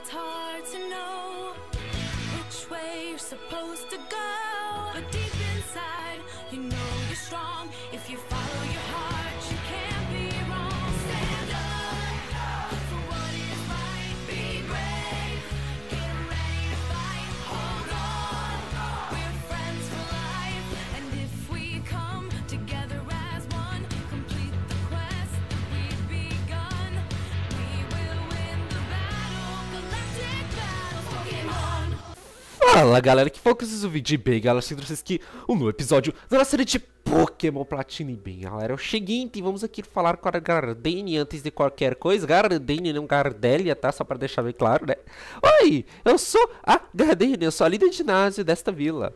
it's hard to know which way you're supposed to go. Fala galera, que focus o vídeo bem, galera, sejam vocês que um novo episódio da nossa série de Pokémon Platinum bem, galera, é o seguinte, vamos aqui falar com a Gardenia antes de qualquer coisa, Gardenia não Gardelia, tá, só pra deixar bem claro, né? Oi, eu sou a Gardenia, eu sou a líder de ginásio desta vila.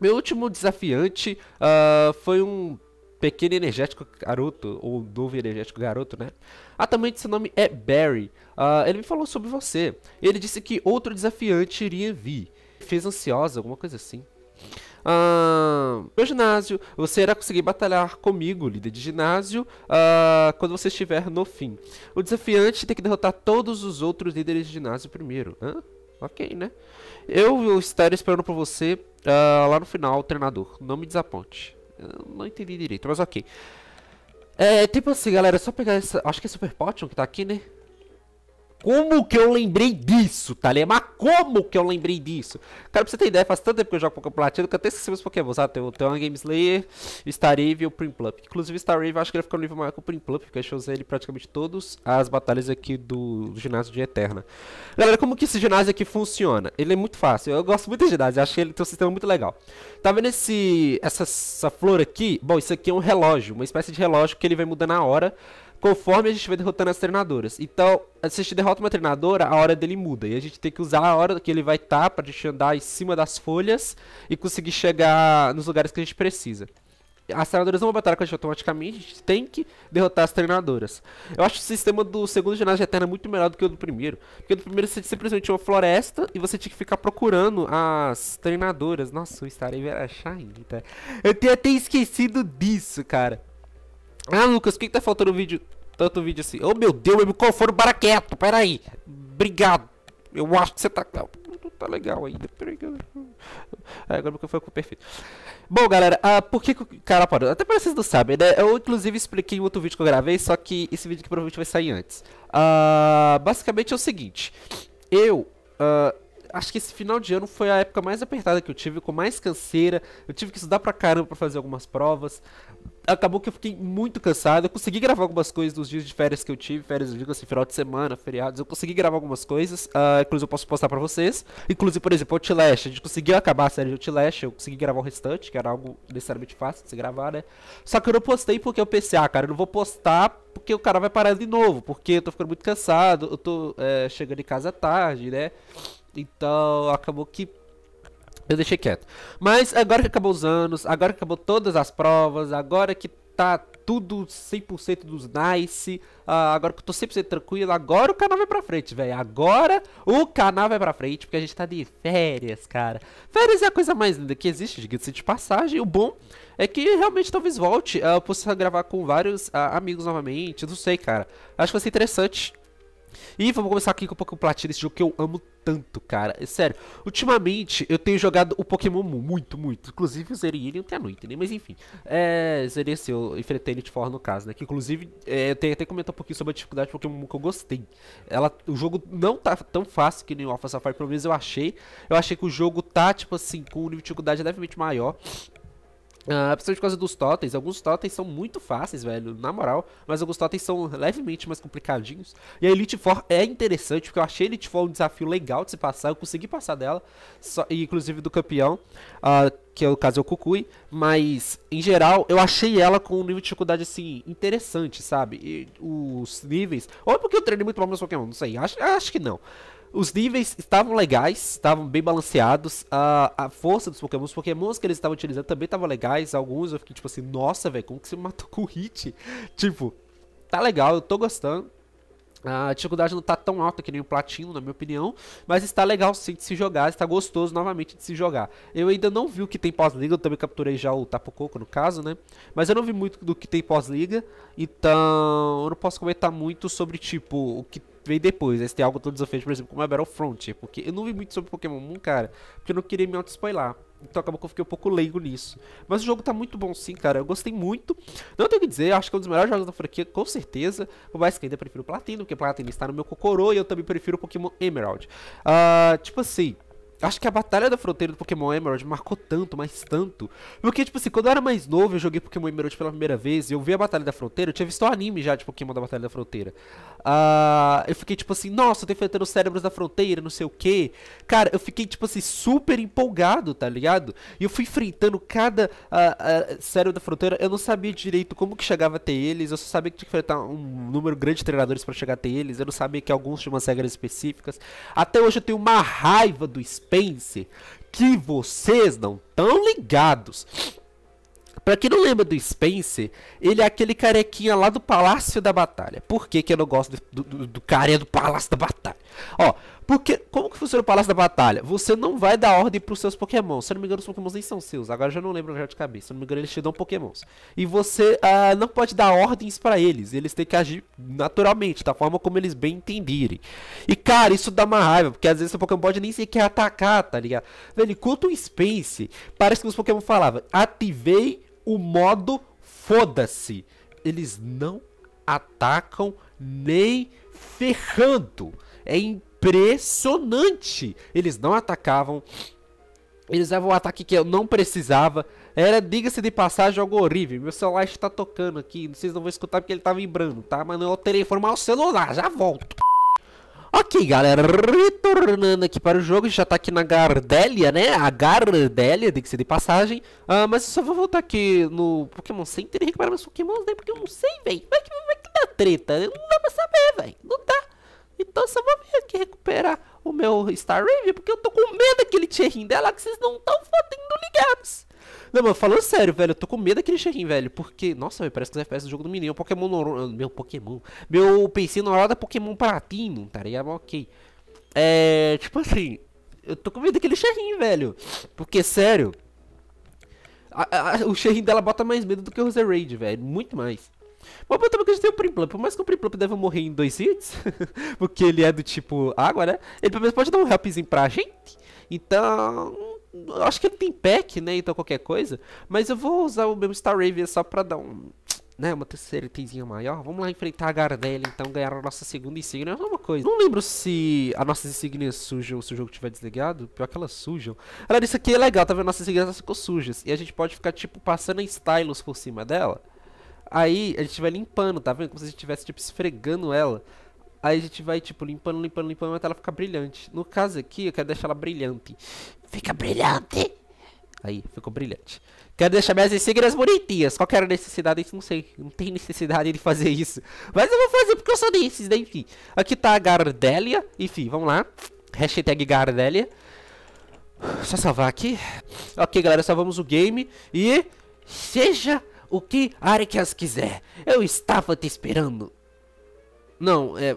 Meu último desafiante uh, foi um pequeno energético garoto, ou novo energético garoto, né? Ah, também seu nome é Barry. Uh, ele me falou sobre você. Ele disse que outro desafiante iria vir. Fez ansiosa, alguma coisa assim. Ah, meu ginásio, você irá conseguir batalhar comigo, líder de ginásio, ah, quando você estiver no fim. O desafiante tem que derrotar todos os outros líderes de ginásio primeiro. Hã? Ok, né? Eu estarei esperando por você ah, lá no final, treinador. Não me desaponte. Eu não entendi direito, mas ok. É tipo assim, galera, é só pegar essa. Acho que é Super Potion que tá aqui, né? Como que eu lembrei disso, tá ligado? Mas como que eu lembrei disso? Cara, pra você ter ideia, faz tanto tempo que eu jogo Pokémon Platino que eu até esqueci meus Pokémon, sabe? Tem, tem uma Game Slayer, Starave e o Primplup. Inclusive, eu acho que ele ficou no nível maior que o Primplup, porque eu usei ele praticamente todas as batalhas aqui do, do, ginásio de Eterna. Galera, como que esse ginásio aqui funciona? Ele é muito fácil, eu gosto muito de ginásio, acho que ele tem um sistema muito legal. Tá vendo esse, essa, essa flor aqui? Bom, isso aqui é um relógio, uma espécie de relógio que ele vai mudando na hora conforme a gente vai derrotando as treinadoras. Então, se a gente derrota uma treinadora, a hora dele muda. E a gente tem que usar a hora que ele vai estar tá pra gente andar em cima das folhas e conseguir chegar nos lugares que a gente precisa. As treinadoras não vão batalhar com a gente automaticamente, a gente tem que derrotar as treinadoras. Eu acho o sistema do segundo ginásio de Eterna é muito melhor do que o do primeiro. Porque no primeiro você simplesmente uma floresta e você tinha que ficar procurando as treinadoras. Nossa, o Star era Eu tenho até esquecido disso, cara. Ah, Lucas, o que, que tá faltando vídeo? Tanto vídeo assim. Oh, meu Deus, meu conforto para quieto. Pera aí. Obrigado. Eu acho que você tá... Não, tá legal ainda. Peraí. É, agora meu foi ficou perfeito. Bom, galera, uh, por que, que o cara parou? Até que vocês não sabem, né? Eu, inclusive, expliquei em outro vídeo que eu gravei, só que esse vídeo que provavelmente vai sair antes. Uh, basicamente é o seguinte. Eu... Uh, acho que esse final de ano foi a época mais apertada que eu tive, com mais canseira. Eu tive que estudar pra caramba pra fazer algumas provas. Acabou que eu fiquei muito cansado. Eu consegui gravar algumas coisas dos dias de férias que eu tive, férias, digo assim, final de semana, feriados. Eu consegui gravar algumas coisas. Uh, inclusive, eu posso postar pra vocês. Inclusive, por exemplo, Outlast. A gente conseguiu acabar a série de Outlast. Eu consegui gravar o restante, que era algo necessariamente fácil de se gravar, né? Só que eu não postei porque é o PCA, cara, eu não vou postar porque o cara vai parar de novo. Porque eu tô ficando muito cansado. Eu tô é, chegando em casa tarde, né? Então acabou que eu deixei quieto. Mas agora que acabou os anos, agora que acabou todas as provas, agora que tá tudo 100% dos nice, uh, agora que eu tô 100% tranquilo, agora o canal vai pra frente, velho. Agora o canal vai pra frente, porque a gente tá de férias, cara. Férias é a coisa mais linda que existe, diga-se de passagem. O bom é que realmente talvez volte, uh, eu possa gravar com vários uh, amigos novamente, não sei, cara. Acho que vai ser interessante e vamos começar aqui com o Pokémon Platina, esse jogo que eu amo tanto, cara. É sério, ultimamente eu tenho jogado o Pokémon Mu muito, muito. Inclusive eu zerei ele ontem à noite, né? Mas enfim, é, zerei assim, eu enfrentei ele de fora no caso, né? Que inclusive é, eu tenho até comentado um pouquinho sobre a dificuldade do Pokémon Mu que eu gostei. Ela, o jogo não tá tão fácil que nem o Alpha Safari, pelo menos eu achei. Eu achei que o jogo tá, tipo assim, com um nível de dificuldade levemente maior. Uh, principalmente por causa dos totens. Alguns totens são muito fáceis, velho, na moral. Mas alguns totens são levemente mais complicadinhos. E a Elite Four é interessante, porque eu achei a Elite Four um desafio legal de se passar. Eu consegui passar dela, só, inclusive do campeão, uh, que é o caso é o Kukui. Mas, em geral, eu achei ela com um nível de dificuldade, assim, interessante, sabe? E os níveis... Ou é porque eu treinei muito mal meus Pokémon, não sei. Acho, acho que não. Os níveis estavam legais, estavam bem balanceados. A, a força dos pokémons os Pokémons que eles estavam utilizando também estavam legais. Alguns eu fiquei tipo assim, nossa, velho, como que você matou com hit? tipo, tá legal, eu tô gostando. A dificuldade não está tão alta que nem o Platino, na minha opinião, mas está legal sim de se jogar, está gostoso novamente de se jogar. Eu ainda não vi o que tem pós-liga, eu também capturei já o Tapu Coco no caso, né? Mas eu não vi muito do que tem pós-liga, então eu não posso comentar muito sobre, tipo, o que vem depois, né? Se tem algo todo desafiante, por exemplo, como a é Battlefront, porque eu não vi muito sobre Pokémon Moon, cara, porque eu não queria me auto-spoiler. Então acabou que eu fiquei um pouco leigo nisso. Mas o jogo tá muito bom sim, cara. Eu gostei muito. Não tenho que dizer, acho que é um dos melhores jogos da franquia, com certeza. Por mais que ainda prefiro Platino, porque Platino está no meu cocorô e eu também prefiro Pokémon Emerald. Uh, tipo assim. Acho que a batalha da fronteira do Pokémon Emerald marcou tanto, mas tanto. Porque, tipo assim, quando eu era mais novo, eu joguei Pokémon Emerald pela primeira vez e eu vi a Batalha da Fronteira, eu tinha visto o anime já de Pokémon da Batalha da Fronteira. Uh, eu fiquei tipo assim, nossa, eu tô enfrentando os cérebros da fronteira, não sei o que. Cara, eu fiquei tipo assim, super empolgado, tá ligado? E eu fui enfrentando cada uh, uh, cérebro da fronteira. Eu não sabia direito como que chegava até eles. Eu só sabia que tinha que enfrentar um número grande de treinadores para chegar até eles. Eu não sabia que alguns tinham umas regras específicas. Até hoje eu tenho uma raiva do Spencer que vocês não estão ligados. Pra quem não lembra do Spencer, ele é aquele carequinha lá do Palácio da Batalha. Por que, que eu não gosto do, do, do carinha do Palácio da Batalha? Ó, porque como que funciona o Palácio da Batalha? Você não vai dar ordem pros seus Pokémon. Se eu não me engano, os Pokémon nem são seus. Agora eu já não lembro já de cabeça. Se eu não me engano, eles te dão Pokémons. E você ah, não pode dar ordens para eles. Eles têm que agir naturalmente, da forma como eles bem entenderem. E cara, isso dá uma raiva, porque às vezes o Pokémon pode nem sequer atacar, tá ligado? Velho, enquanto o Space, parece que os Pokémon falavam: ativei o modo foda-se. Eles não atacam nem ferrando. É impressionante. Eles não atacavam. Eles davam um ataque que eu não precisava. Era, diga-se de passagem, algo horrível. Meu celular está tocando aqui. Vocês não vão escutar porque ele está vibrando, tá? Mas não alterei formar o celular. Já volto. Ok, galera, retornando aqui para o jogo, já tá aqui na Gardélia, né? A Gardélia, tem que ser de passagem. Uh, mas eu só vou voltar aqui no Pokémon Center e recuperar meus Pokémons, né? Porque eu não sei, velho. Vai que, vai que dá treta. Né? Não dá pra saber, velho. Não dá. Então eu só vou vir aqui recuperar o meu Star Ranger, porque eu tô com medo daquele tcheirinho dela que vocês não estão fodendo ligados. Não, mano, falando sério, velho, eu tô com medo daquele cheirinho velho. Porque, nossa, velho, parece que os FPS do jogo do menino. Pokémon no... Ah, meu Pokémon. Meu PC na hora da Pokémon Platino, tá ligado? Ok. É. Tipo assim. Eu tô com medo daquele cheirinho velho. Porque, sério. A, a, o cheirinho dela bota mais medo do que o Raid, velho. Muito mais. Mas a gente tem o Primplup. Por mais que o Primplup deva morrer em dois hits, porque ele é do tipo água, né? Ele pelo menos pode dar um helpzinho pra gente. Então, Acho que ele tem pack, né? Então qualquer coisa. Mas eu vou usar o meu Star Raven só pra dar um. Né, uma terceira itemzinha maior. Vamos lá enfrentar a Gardela, então, ganhar a nossa segunda insígnia. É uma coisa. Não lembro se as nossas insígnias sujam se o jogo tiver desligado. Pior que elas sujam. Galera, isso aqui é legal, tá vendo? Nossas insígnias ficam sujas. Assim. E a gente pode ficar, tipo, passando stylus por cima dela. Aí a gente vai limpando, tá vendo? Como se a gente estivesse, tipo, esfregando ela. Aí a gente vai, tipo, limpando, limpando, limpando até ela ficar brilhante. No caso aqui, eu quero deixar ela brilhante. Fica brilhante. Aí, ficou brilhante. Quero deixar minhas insígnias bonitinhas. Qual era a necessidade? Não sei. Não tem necessidade de fazer isso. Mas eu vou fazer porque eu sou desses, né? Enfim. Aqui tá a Gardélia. Enfim, vamos lá. Hashtag Gardélia. Só salvar aqui. Ok, galera, salvamos o game. E seja o que Arekias quiser. Eu estava te esperando. Não, é...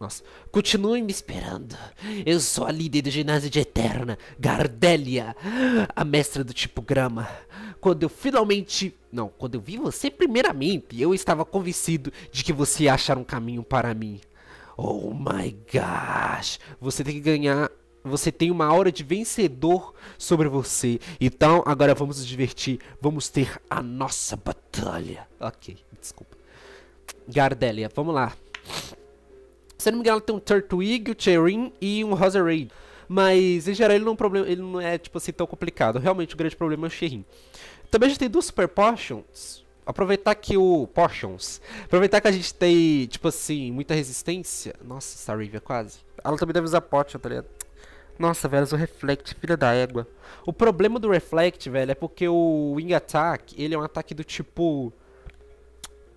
Nossa. Continue me esperando. Eu sou a líder do ginásio de Eterna, Gardélia, a mestra do tipo grama. Quando eu finalmente. Não, quando eu vi você primeiramente, eu estava convencido de que você ia achar um caminho para mim. Oh my gosh! Você tem que ganhar. Você tem uma aura de vencedor sobre você. Então, agora vamos nos divertir. Vamos ter a nossa batalha. Ok, desculpa. Gardélia, vamos lá. Se não me engano, ela tem um Turtwig, um Cherin e um Roserade. Mas, em geral, ele não, é um problema, ele não é, tipo assim, tão complicado. Realmente, o grande problema é o Cherin. Também a gente tem duas Super Potions. Aproveitar que o... Potions. Aproveitar que a gente tem, tipo assim, muita resistência. Nossa, essa é quase. Ela também deve usar Potion, tá ligado? Nossa, velho, o Reflect, filha da égua. O problema do Reflect, velho, é porque o Wing Attack, ele é um ataque do tipo...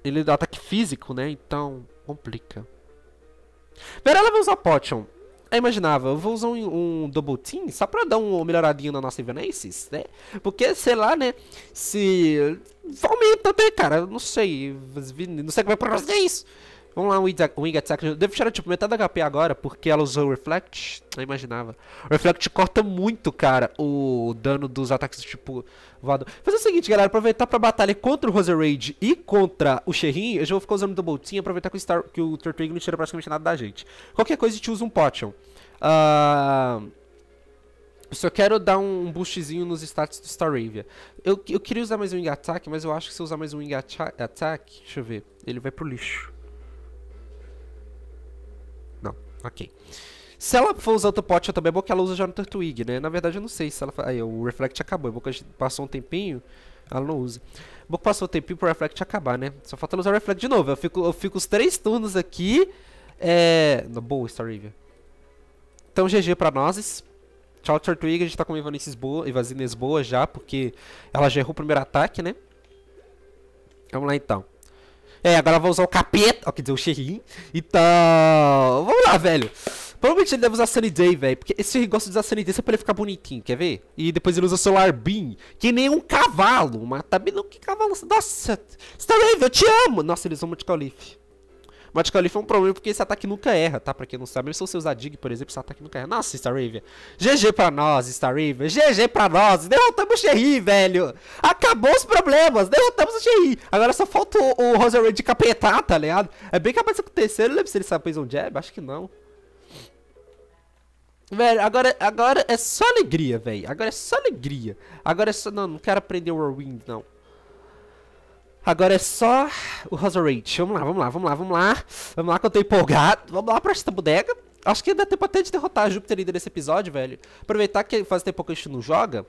Ele é um ataque físico, né? Então, complica. Verela vai usar Potion. Eu imaginava, eu vou usar um, um, Double Team só pra dar uma melhoradinha na nossa Evanescence, né? Porque, sei lá, né? Se. Aumenta até, cara. Não sei. Não sei como é fazer isso. Vamos lá, Wing Attack. Deve tirar tipo metade da HP agora, porque ela usou Reflect. Não imaginava. Reflect corta muito, cara, o dano dos ataques tipo voador. Fazer o seguinte, galera. Aproveitar pra batalha contra o Rose Raid e contra o Xerrin. Eu já vou ficar usando Double Team. Aproveitar que o, Star, que o Turtwig não tira praticamente nada da gente. Qualquer coisa, a gente usa um Potion. Uh... Ah, eu só quero dar um boostzinho nos stats do Staravia. Eu, eu queria usar mais um Wing Attack, mas eu acho que se eu usar mais um Wing Attack... Deixa eu ver. Ele vai pro lixo. Ok. Se ela for usar outro pote, eu também é bom que ela usa já no Turtwig, né? Na verdade, eu não sei se ela... Aí, o Reflect acabou. É bom que passou um tempinho, ela não usa. É bom que passou um tempinho pro Reflect acabar, né? Só falta ela usar o Reflect de novo. Eu fico, eu fico os três turnos aqui. É... Boa, Star River. Então, GG pra nós. Tchau, Turtwig. A gente tá com em boa, Ivanines boa já, porque ela já errou o primeiro ataque, né? Vamos lá, então. É, agora vou usar o capeta, ó, quer dizer, o Sherry. Então, vamos lá, velho. Provavelmente ele deve usar Sunny Day, velho. Porque esse Sherry gosta de usar Sunny Day só pra ele ficar bonitinho, quer ver? E depois ele usa o Solar Beam, que nem um cavalo. Mas tá bem, não, que cavalo. Nossa, Starwave, tá eu te amo. Nossa, eles vão Leaf. O Mad Khalifa é um problema porque esse ataque nunca erra, tá? Pra quem não sabe, mesmo se você usar Dig, por exemplo, esse ataque nunca erra. Nossa, Staravia. GG pra nós, Staravia. GG pra nós. Derrotamos o Xerri, velho. Acabou os problemas. Derrotamos o Xerri. Agora só falta o, o de capetar, tá ligado? É bem capaz de acontecer. Eu não lembro se ele sabe Poison Jab. Acho que não. Velho, agora, agora é só alegria, velho. Agora é só alegria. Agora é só. Não, não quero aprender o Whirlwind, não. Agora é só o Roserate. Vamos lá, vamos lá, vamos lá, vamos lá. Vamos lá que eu tô empolgado. Vamos lá pra esta bodega. Acho que dá tempo até de derrotar a Júpiter ainda nesse episódio, velho. Aproveitar que faz tempo que a gente não joga.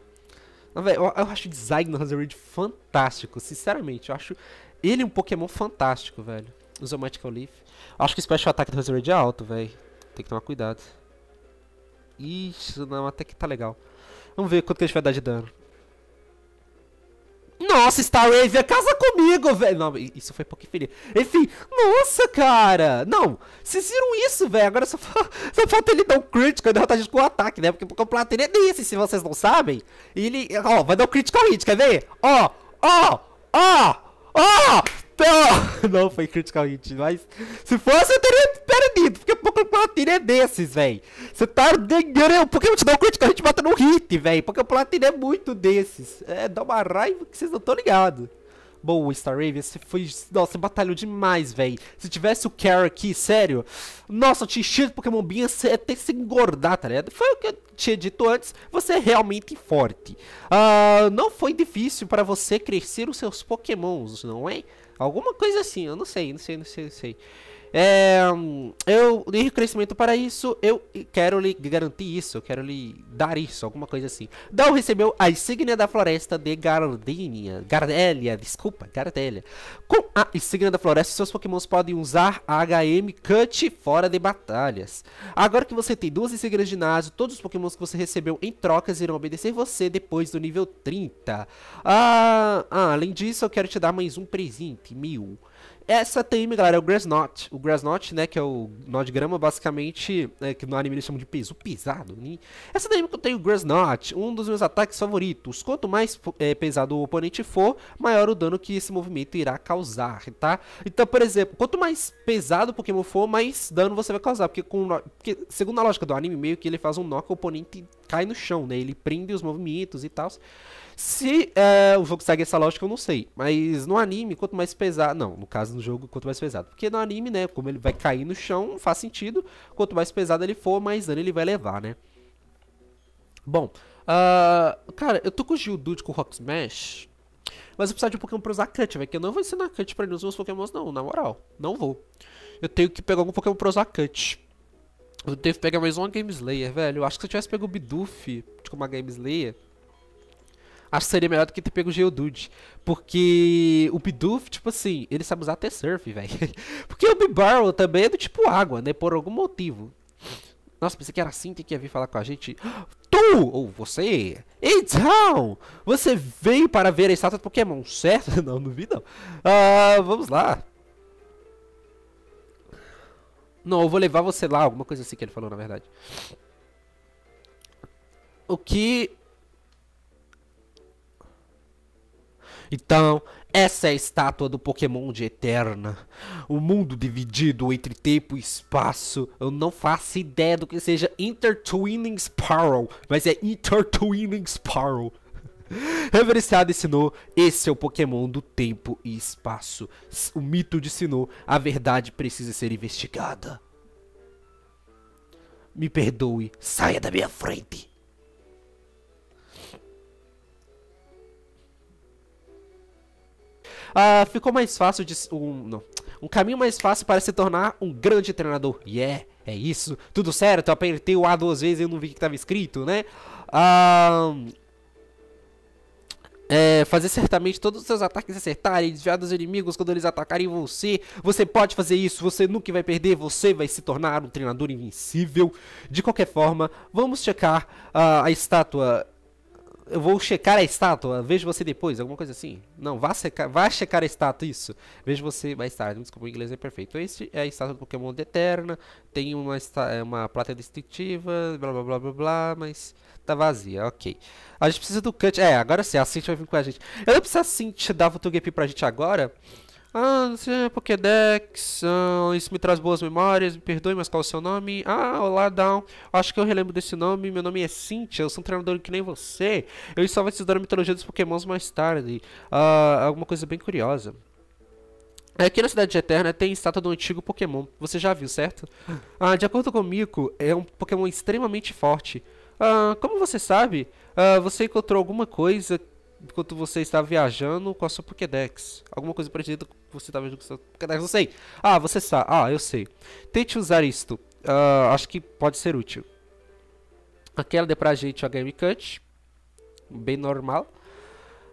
Não, ah, velho, eu, eu, acho o design do Hazard fantástico, sinceramente. Eu acho ele um Pokémon fantástico, velho. Usa o Magical Leaf. Acho que o Special Attack do Hazard é alto, velho. Tem que tomar cuidado. Isso, não, até que tá legal. Vamos ver quanto que a gente vai dar de dano. Nossa, Star Raven, casa comigo, velho. Não, isso foi um pouquinho feliz. Enfim, nossa, cara. Não, vocês viram isso, velho? Agora só, só falta ele dar um crítico e derrotar a gente com o ataque, né? Porque, porque o plato é desse, se vocês não sabem. E ele, ó, vai dar um ao hit, quer ver? Ó, ó, ó, ó. Então, não foi Critical Hit, mas se fosse eu teria perdido, porque pouco Platinum é desses, velho. Você tá ganhando, porque eu te dou um Critical Hit mata no hit, velho, porque o Platinum é muito desses. É, dá uma raiva que vocês não estão ligados. Boa, Star Raven, você foi. Nossa, você batalhou demais, velho. Se tivesse o Care aqui, sério. Nossa, eu enchi de Pokémon Binha até se engordar, tá ligado? Foi o que eu tinha dito antes. Você é realmente forte. Uh, não foi difícil para você crescer os seus Pokémons, não é? Alguma coisa assim, eu não sei, não sei, não sei, não sei. É, eu li crescimento para isso, eu quero lhe garantir isso, eu quero lhe dar isso, alguma coisa assim. Dal recebeu a insígnia da floresta de Gardenia, Gardelia, desculpa, Gardelia. Com a insígnia da floresta, seus pokémons podem usar HM Cut fora de batalhas. Agora que você tem duas insígnias de ginásio, todos os pokémons que você recebeu em trocas irão obedecer você depois do nível 30. Ah, ah além disso, eu quero te dar mais um presente, mil. Essa TM, galera, é o Grass Knot, O Grass Knot né, que é o nó de grama, basicamente, é, que no anime eles chamam de peso pesado. Né? Essa TM que eu tenho, Knot, um dos meus ataques favoritos. Quanto mais é, pesado o oponente for, maior o dano que esse movimento irá causar, tá? Então, por exemplo, quanto mais pesado o Pokémon for, mais dano você vai causar. Porque, com, porque segundo a lógica do anime, meio que ele faz um nó que o oponente cai no chão, né? Ele prende os movimentos e tal. Se é, o jogo segue essa lógica, eu não sei. Mas no anime, quanto mais pesado. Não, no caso no jogo, quanto mais pesado. Porque no anime, né? Como ele vai cair no chão, faz sentido. Quanto mais pesado ele for, mais dano ele vai levar, né? Bom, uh, cara, eu tô com o Gil com o Rock Smash. Mas eu preciso de um Pokémon pra usar Cut, velho. Que eu não vou ensinar Cut pra ele nos meus Pokémons, não. Na moral, não vou. Eu tenho que pegar algum Pokémon pra usar Cut. Eu tenho que pegar mais uma Game Slayer, velho. Eu acho que se eu tivesse pego o Bidoof, tipo uma Game Slayer, Acho que seria melhor do que ter pego o Geodude. Porque o Bidoof, tipo assim, ele sabe usar até surf, velho. Porque o Bibarrow também é do tipo água, né? Por algum motivo. Nossa, pensei que era assim que ia vir falar com a gente. Tu! Ou você! Então! Você veio para ver a estátua do Pokémon, certo? Não, não vi não. Uh, vamos lá. Não, eu vou levar você lá, alguma coisa assim que ele falou, na verdade. O que Então, essa é a estátua do Pokémon de Eterna. O mundo dividido entre tempo e espaço. Eu não faço ideia do que seja Intertwining Sparrow, mas é Intertwining Sparrow. Reverenciado em Sinnoh, esse é o Pokémon do tempo e espaço. O mito de Sinnoh, a verdade precisa ser investigada. Me perdoe, saia da minha frente. uh, ficou mais fácil de. Um, não, um caminho mais fácil para se tornar um grande treinador. E yeah, é, é isso. Tudo certo, eu apertei o A duas vezes e eu não vi que estava escrito, né? Uh, é, fazer certamente todos os seus ataques acertarem, desviar dos inimigos quando eles atacarem você. Você pode fazer isso, você nunca vai perder, você vai se tornar um treinador invencível. De qualquer forma, vamos checar uh, a estátua eu vou checar a estátua, vejo você depois, alguma coisa assim. Não, vá, vá checar a estátua, isso. Vejo você mais tarde, desculpa, o inglês é perfeito. Este é a estátua do Pokémon de Eterna, tem uma, é uma plata distintiva, blá blá blá blá blá, mas tá vazia, ok. A gente precisa do cut, é, agora sim, a Cintia vai vir com a gente. Eu não preciso assim Cintia dar o Tugepi pra gente agora, ah, não sei, é Pokédex. Ah, isso me traz boas memórias. Me perdoe, mas qual é o seu nome? Ah, olá, Down. Acho que eu relembro desse nome. Meu nome é Cynthia. Eu sou um treinador que nem você. Eu estava estudando a mitologia dos Pokémons mais tarde. Ah, alguma coisa bem curiosa. Aqui na cidade de Eterna tem estátua do antigo Pokémon. Você já viu, certo? Ah, de acordo com o Miko, é um Pokémon extremamente forte. Ah, como você sabe, ah, você encontrou alguma coisa enquanto você está viajando com a sua Pokédex. Alguma coisa parecida com você está viajando com a sua Pokédex, não sei. Ah, você está. Ah, eu sei. Tente usar isto. Uh, acho que pode ser útil. Aqui ela deu pra gente a Game Cut. Bem normal.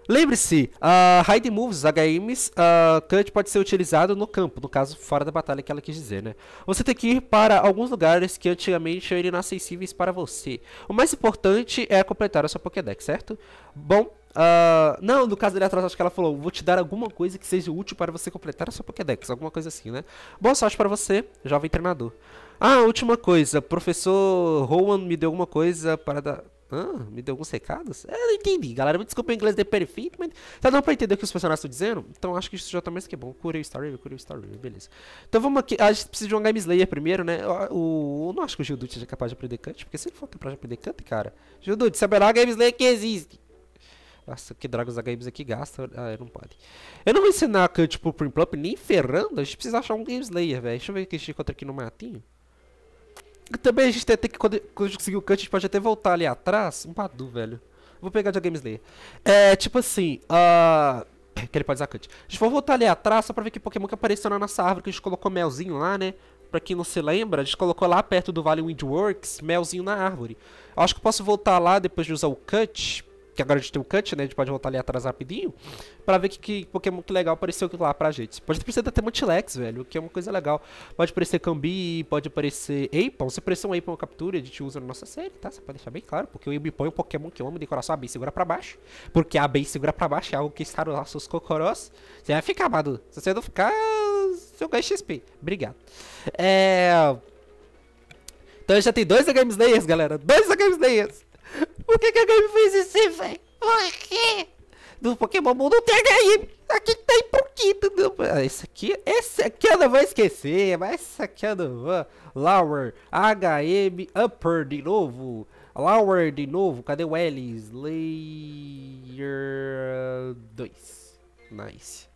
Lembre-se, uh, ah, Hide Moves, HMs, uh, ah, Cut pode ser utilizado no campo, no caso, fora da batalha que ela quis dizer, né? Você tem que ir para alguns lugares que antigamente eram inacessíveis para você. O mais importante é completar a sua Pokédex, certo? Bom, Uh, não, no caso dele atrás, acho que ela falou: Vou te dar alguma coisa que seja útil para você completar a sua Pokédex, alguma coisa assim, né? Boa sorte para você, jovem treinador. Ah, última coisa: Professor Rowan me deu alguma coisa para dar. Ah, me deu alguns recados? É, eu não entendi, galera. Me desculpa o inglês de perfeito, mas. Tá dando pra entender o que os personagens estão dizendo? Então acho que isso já tá mais que bom. Curei o Star curei o Star beleza. Então vamos aqui. A gente precisa de um Game Slayer primeiro, né? O, eu não acho que o Gildut seja capaz de aprender Cut, porque se ele for capaz de aprender Cut, cara. Gildute, saberá o Game Slayer que existe. Nossa, que Dragos os HMs aqui gasta. Né? Ah, não pode. Eu não vou ensinar que, tipo, Primplump nem ferrando. A gente precisa achar um Game Slayer, velho. Deixa eu ver o que a gente encontra aqui no matinho. também a gente tem, tem que, quando, gente conseguir o cut, a gente pode até voltar ali atrás. Um padu, velho. Vou pegar de Game Slayer. É, tipo assim, uh... Que ele pode usar cut. A gente vai voltar ali atrás só pra ver que Pokémon que apareceu na nossa árvore, que a gente colocou melzinho lá, né? Pra quem não se lembra, a gente colocou lá perto do Vale Windworks, melzinho na árvore. Eu acho que eu posso voltar lá depois de usar o cut que agora a gente tem o cut, né? A gente pode voltar ali atrás rapidinho. Pra ver que, que Pokémon que legal apareceu lá pra gente. Pode aparecer até Mantilex, velho, que é uma coisa legal. Pode aparecer Cambi, pode aparecer Apon. Se aparecer um Apon captura, a gente usa na nossa série, tá? Só pra deixar bem claro. Porque o Ibipon é um Pokémon que eu amo de coração. A B segura pra baixo. Porque a bem segura pra baixo é algo que está nos seus cocorós. Você vai ficar, Madu. Se você não ficar, seu ganho XP. Obrigado. É. Então já tem dois games Slayers, galera. Dois games Slayers. Por que, que a Game fez isso, velho? Por quê? Do Pokémon Mundo tem a Aqui tá Ah, Isso aqui, esse aqui eu não vou esquecer. Mas esse aqui eu não vou. Lower, HM, Upper de novo. Lower de novo. Cadê o L? Slayer 2. Nice.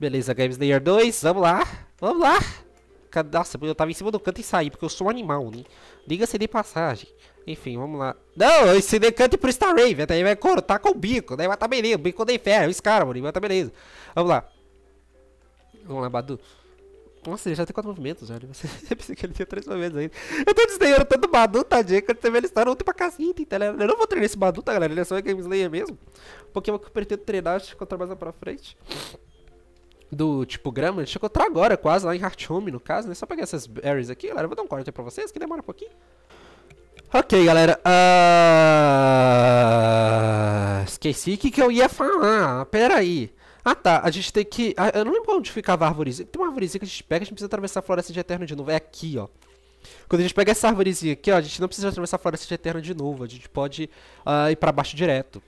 Beleza, Games Layer 2, vamos lá, vamos lá. Nossa, eu tava em cima do canto e saí, porque eu sou um animal, né? Diga-se de passagem. Enfim, vamos lá. Não, esse decante pro Star Raven. Daí vai cortar com o bico. Daí vai tá beleza. O bico de inferno. O Scarmory. Vai tá beleza. Vamos lá. Vamos lá, Badu. Nossa, ele já tem quatro movimentos, velho. Eu pensei que ele tinha três movimentos ainda. Eu tô desdenhando tanto o Badu, tadinho, que você vê ele estar ontem pra cacete, tá galera, Eu não vou treinar esse Badu, tá, galera? Ele é só Game Slayer mesmo. Pokémon que eu pretendo treinar, acho que contra mais lá pra frente do tipo grama. A gente até agora, quase, lá em Heart Home, no caso, né? Só peguei essas berries aqui, galera. Vou dar um corte pra vocês, que demora um pouquinho. Ok, galera. Uh... Esqueci o que, que eu ia falar. Pera aí. Ah, tá. A gente tem que... Ah, eu não lembro onde ficava a árvorezinha. Tem uma árvorezinha que a gente pega, a gente precisa atravessar a floresta de eterno de novo. É aqui, ó. Quando a gente pega essa árvorezinha aqui, ó, a gente não precisa atravessar a floresta de eterno de novo. A gente pode uh, ir pra baixo direto.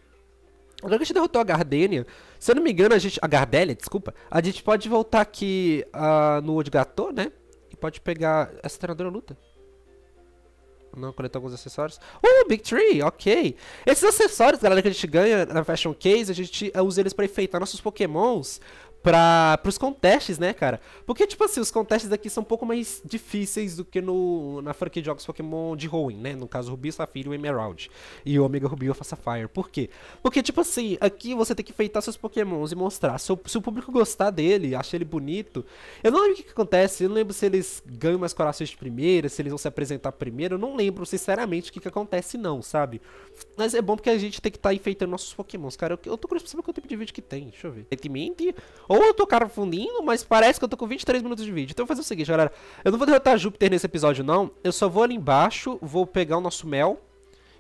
Agora que a gente derrotou a Gardenia. Se eu não me engano, a gente. A Gardélia, desculpa. A gente pode voltar aqui uh, no Odgator, né? E pode pegar. Essa treinadora luta. Não, coletar alguns acessórios. Uh, Big Tree, ok. Esses acessórios, galera, que a gente ganha na Fashion Case, a gente usa eles pra enfeitar nossos pokémons para os contests, né, cara? Porque, tipo assim, os contests aqui são um pouco mais difíceis do que no, na franquia de jogos Pokémon de Hoenn né? No caso, Rubi, Safira e Emerald. E o Omega Rubi e Alpha Sapphire. Por quê? Porque, tipo assim, aqui você tem que feitar seus Pokémons e mostrar. Se o, se o público gostar dele, achar ele bonito... Eu não lembro o que, que, acontece, eu não lembro se eles ganham mais corações de primeira, se eles vão se apresentar primeiro, eu não lembro, sinceramente, o que, que acontece não, sabe? Mas é bom porque a gente tem que estar tá enfeitando nossos Pokémons, cara. Eu, eu tô curioso pra saber quanto tempo de vídeo que tem, deixa eu ver. Recentemente ou eu tô fundindo, mas parece que eu tô com 23 minutos de vídeo. Então eu vou fazer o seguinte, galera. Eu não vou derrotar Júpiter nesse episódio, não. Eu só vou ali embaixo, vou pegar o nosso mel.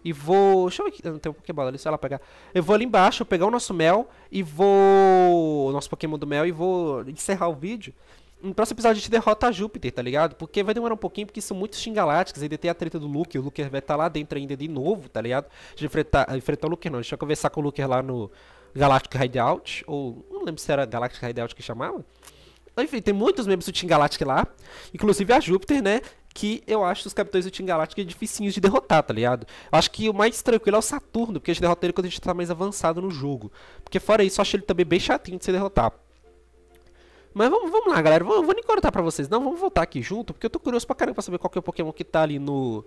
E vou... Deixa eu ver aqui. Não tem um pokéball ali, se ela pegar. Eu vou ali embaixo, pegar o nosso mel e vou... O nosso Pokémon do mel e vou encerrar o vídeo no próximo episódio a gente derrota a Júpiter, tá ligado? Porque vai demorar um pouquinho, porque são muitos xingaláticos, ainda tem a treta do Luke, o Luke vai estar tá lá dentro ainda de novo, tá ligado? De enfrentar, enfrentar o Luke não, deixa eu conversar com o Luke lá no, Galactic Hideout, ou não lembro se era Galactic Hideout que chamava. Enfim, tem muitos membros do Team Galactic lá, inclusive a Júpiter, né? Que eu acho os capitães do Team Galactic dificinhos de derrotar, tá ligado? Eu acho que o mais tranquilo é o Saturno, porque a gente derrota ele quando a gente tá mais avançado no jogo. Porque fora isso, eu acho ele também bem chatinho de se derrotar. Mas vamos, vamos lá, galera. Vamos vou nem pra vocês. Não, vamos voltar aqui junto, porque eu tô curioso pra caramba pra saber qual que é o Pokémon que tá ali no...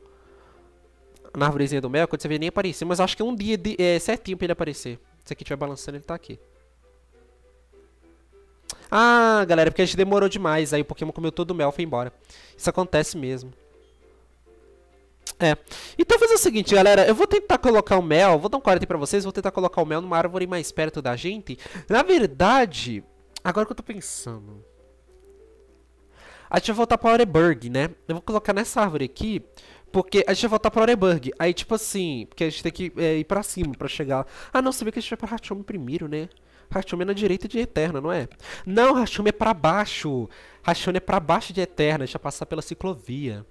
Na árvorezinha do mel, quando você vê nem aparecer. Mas acho que é um dia de, é, certinho pra ele aparecer. Se aqui estiver balançando, ele tá aqui. Ah, galera, é porque a gente demorou demais. Aí o Pokémon comeu todo o mel e foi embora. Isso acontece mesmo. É. Então fazer o seguinte, galera, eu vou tentar colocar o mel, vou dar um corte pra vocês, vou tentar colocar o mel numa árvore mais perto da gente. Na verdade, agora que eu tô pensando. A gente vai voltar pra Oreburg, né? Eu vou colocar nessa árvore aqui, porque a gente vai voltar pra Oreburg. Aí, tipo assim, porque a gente tem que é, ir pra cima pra chegar. Ah, não, você viu que a gente vai pra Hatchome primeiro, né? Hatchome é na direita de Eterna, não é? Não, Hatchome é pra baixo. Hatchome é pra baixo de Eterna. A gente vai passar pela ciclovia.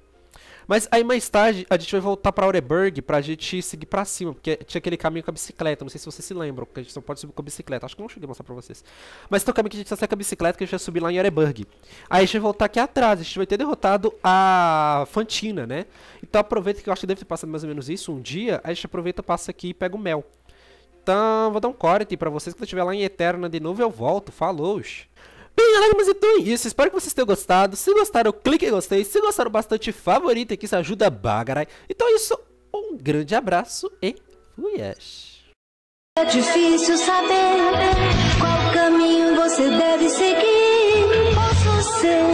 Mas aí mais tarde a gente vai voltar pra Oreburg pra gente seguir pra cima, porque tinha aquele caminho com a bicicleta. Não sei se vocês se lembram, porque a gente não pode subir com a bicicleta. Acho que não cheguei a mostrar pra vocês. Mas tem o um caminho que a gente sai com a bicicleta que a gente vai subir lá em Oreburg. Aí a gente vai voltar aqui atrás, a gente vai ter derrotado a Fantina, né? Então aproveita que eu acho que deve ter passado mais ou menos isso um dia. Aí a gente aproveita, passa aqui e pega o mel. Então, vou dar um corte pra vocês. Quando eu estiver lá em Eterna de novo, eu volto. Falou! Bem, galera, mas então é isso. Espero que vocês tenham gostado. Se gostaram, clique em gostei. Se gostaram bastante, favorito que isso ajuda bagarai. Então é isso. Um grande abraço e fui, É difícil saber né, qual caminho você deve seguir. Posso ser